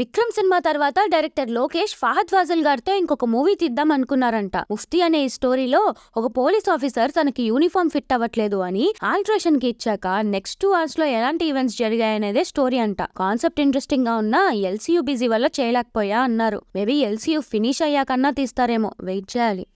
Vikram cinema తర్వాత director Lokesh Fahadh Faasil గారితో ఇంకొక మూవీ తీద్దాం అనుకున్నారంట ముఫ్తీ అనే ఈ స్టోరీలో ఒక పోలీస్ ఆఫీసర్ తనకి యూనిఫామ్ ఫిట్ అవ్వట్లేదు అని ఆల్ట్రేషన్ కి ఇచ్చాక నెక్స్ట్ టూ అవర్స్ లో ఎలాంటి ఈవెంట్స్ జరిగాయనేదే స్టోరీ అంట కాన్సెప్ట్ ఇంట్రెస్టింగ్ గా ఉన్నా ఎల్సీయూ బిజీ వల్ల చేయలేకపోయా అన్నారు మేబీ ఎల్సీయూ ఫినిష్ అయ్యాకన్నా తీస్తారేమో వెయిట్ చేయాలి